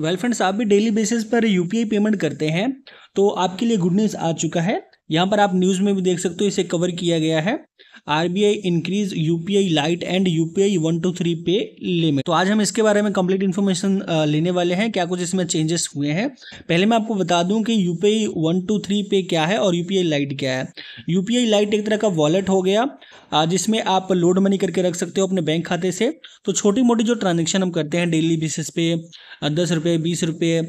well friends आप भी daily basis पर यूपीआई पेमेंट करते हैं तो आपके लिए गुड न्यूज़ आ चुका है यहाँ पर आप न्यूज़ में भी देख सकते हो इसे कवर किया गया है R B I increase I lite and UPI one two three pay limit तो आज हम इसके बारे में कंप्लीट इन्फॉर्मेशन लेने वाले हैं क्या कुछ इसमें चेंजेस हुए हैं पहले मैं आपको बता दूं कि यूपीआई वन टू थ्री पे क्या है और यूपीआई लाइट क्या है यूपीआई लाइट एक तरह का वॉलेट हो गया जिसमें आप लोड मनी करके रख सकते हो अपने बैंक खाते से तो छोटी मोटी जो ट्रांजेक्शन हम करते हैं डेली बेसिस पे दस रुपये बीस रुपये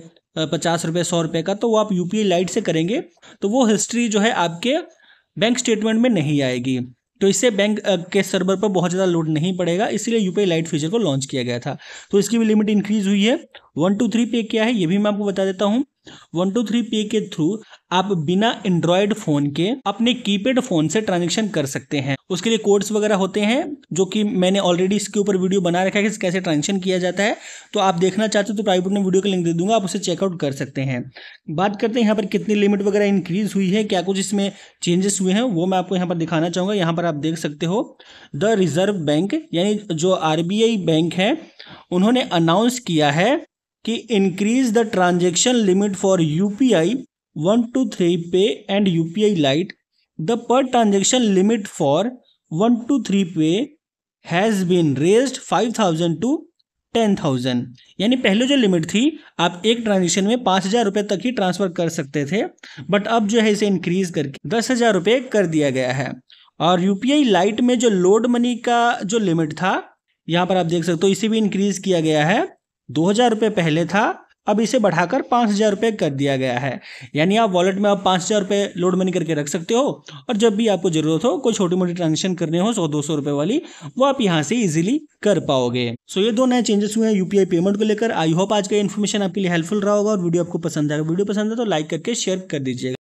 पचास रुपये सौ रुपये का तो वो आप यू लाइट से करेंगे तो वो हिस्ट्री जो है आपके बैंक स्टेटमेंट में नहीं आएगी तो इससे बैंक के सर्वर पर बहुत ज़्यादा लोड नहीं पड़ेगा इसीलिए यूपीआई लाइट फीचर को लॉन्च किया गया था तो इसकी भी लिमिट इंक्रीज हुई है वन टू थ्री पे क्या है ये भी मैं आपको बता देता हूँ वन टू थ्री पे के थ्रू आप बिना एंड्रॉयड फोन के अपने कीपैड फोन से ट्रांजेक्शन कर सकते हैं उसके लिए कोड्स वगैरह होते हैं जो कि मैंने ऑलरेडी इसके ऊपर वीडियो बना रखा है कि कैसे ट्रांजेक्शन किया जाता है तो आप देखना चाहते हो तो प्राइवेट में वीडियो का लिंक दे दूंगा आप उसे चेकआउट कर सकते हैं बात करते हैं यहाँ पर कितनी लिमिट वगैरह इंक्रीज हुई है क्या कुछ इसमें चेंजेस हुए हैं वो मैं आपको यहाँ पर दिखाना चाहूँगा यहाँ पर आप देख सकते हो द रिजर्व बैंक यानी जो आर बैंक है उन्होंने अनाउंस किया है कि increase the transaction limit for U P I one two three pay and U P I lite the per transaction limit for one two three pay has been raised five thousand to ten thousand यानी पहले जो limit थी आप एक transaction में पाँच हज़ार रुपये तक ही ट्रांसफ़र कर सकते थे बट अब जो है इसे इंक्रीज़ करके दस हज़ार रुपये कर दिया गया है और यू पी आई लाइट में जो लोड मनी का जो लिमिट था यहाँ पर आप देख सकते हो इसे भी इंक्रीज़ किया गया है दो हजार रुपये पहले था अब इसे बढ़ाकर पाँच हज़ार रुपये कर दिया गया है यानी आप वॉलेट में आप पाँच हज़ार रुपये लोड मनी करके रख सकते हो और जब भी आपको ज़रूरत हो कोई छोटी मोटी ट्रांजेक्शन करने हो सौ दो सौ रुपये वाली वो आप यहाँ से इजीली कर पाओगे सो so ये दो नए चेंजेस हुए हैं यूपीआई पेमेंट को लेकर आई होप आज का इन्फॉर्मेशन आपके लिए हेल्पफुल रहा होगा और वीडियो आपको पसंद आएगा वीडियो पसंद है तो लाइक करके शेयर कर दीजिएगा